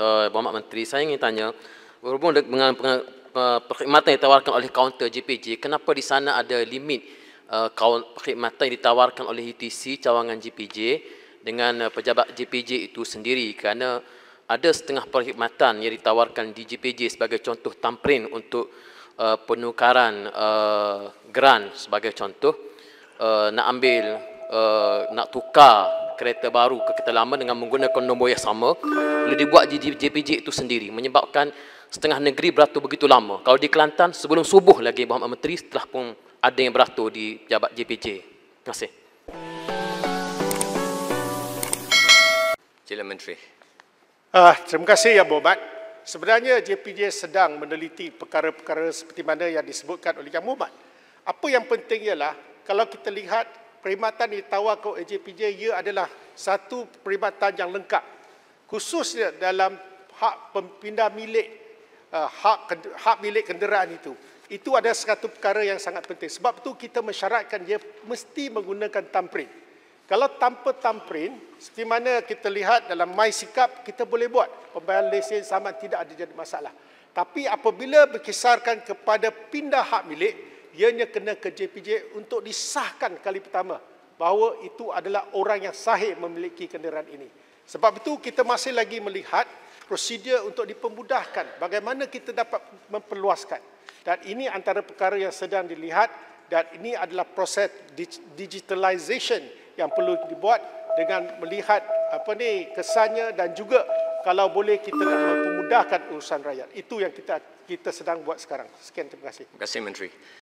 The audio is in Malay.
Eh, uh, Bapak Menteri, saya ingin tanya berhubung dengan eh, perkhidmatan yang ditawarkan oleh kaunter JPJ, kenapa di sana ada limit uh, perkhidmatan yang ditawarkan oleh ETC cawangan JPJ dengan uh, pejabat JPJ itu sendiri kerana ada setengah perkhidmatan yang ditawarkan di JPJ sebagai contoh tamprin untuk uh, penukaran uh, grant sebagai contoh uh, nak ambil uh, nak tukar kereta baru ke kereta lama dengan menggunakan nombor yang sama boleh dibuat di JPJ itu sendiri menyebabkan setengah negeri beratur begitu lama kalau di Kelantan sebelum subuh lagi Muhammad Menteri setelah pun ada yang beratur di jabat JPJ terima kasih Cik Menteri Ah, terima kasih ya Bobat. Sebenarnya JPJ sedang meneliti perkara-perkara seperti mana yang disebutkan oleh Yang Mohamad. Apa yang penting ialah kalau kita lihat perkhidmatan ditawar ke AJPJ ia adalah satu perkhidmatan yang lengkap khususnya dalam hak pemindah milik uh, hak hak milik kenderaan itu itu ada satu perkara yang sangat penting sebab itu kita mensyaratkan dia mesti menggunakan tamprin kalau tanpa tamprin seperti mana kita lihat dalam my sikap kita boleh buat pembayaran lesen sama tidak ada jadi masalah tapi apabila berkisarkan kepada pindah hak milik ianya kena ke JPJ untuk disahkan kali pertama bahawa itu adalah orang yang sahih memiliki kenderaan ini. Sebab itu kita masih lagi melihat prosedur untuk dipermudahkan bagaimana kita dapat memperluaskan. Dan ini antara perkara yang sedang dilihat dan ini adalah proses digitalisation yang perlu dibuat dengan melihat apa ni kesannya dan juga kalau boleh kita memudahkan urusan rakyat. Itu yang kita kita sedang buat sekarang. Sekian terima kasih. Terima kasih Menteri.